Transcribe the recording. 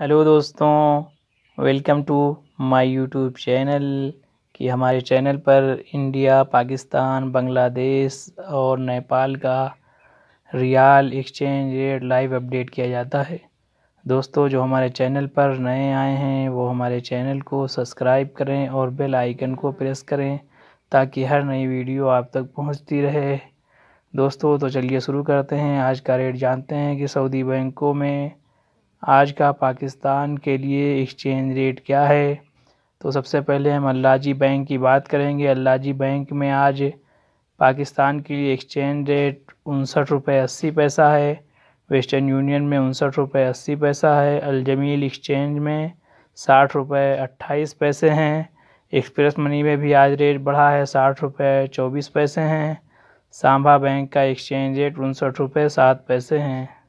hello दोस्तों welcome to my YouTube channel कि हमारे चैनल पर इंडिया पाकिस्तान बांग्लादेश और नेपाल का रियाल एक्सचेंज रेट लाइव अपडेट किया जाता है दोस्तों जो हमारे चैनल पर नए आए हैं वो हमारे चैनल को सब्सक्राइब करें और बेल आइकन को प्रेस करें ताकि हर नई वीडियो आप तक पहुंचती रहे दोस्तों तो चलिए शुरू करते हैं आज का रेट जानते हैं कि सऊदी बैंकों में आज का पाकिस्तान के लिए एक्सचेंज रेट क्या है तो सबसे पहले हम अल्लाजी बैंक की बात करेंगे अल्लाजी बैंक में आज पाकिस्तान के लिए एक्सचेंज रेट उनसठ रुपये अस्सी पैसा है वेस्टर्न यूनियन में उनसठ रुपये अस्सी पैसा है अलजमील एक्सचेंज में साठ रुपये अट्ठाईस पैसे हैं एक्सप्रेस मनी में भी आज रेट बढ़ा है साठ रुपये चौबीस पैसे हैं सांभा बैंक का एक्सचेंज रेट उनसठ रुपये सात पैसे हैं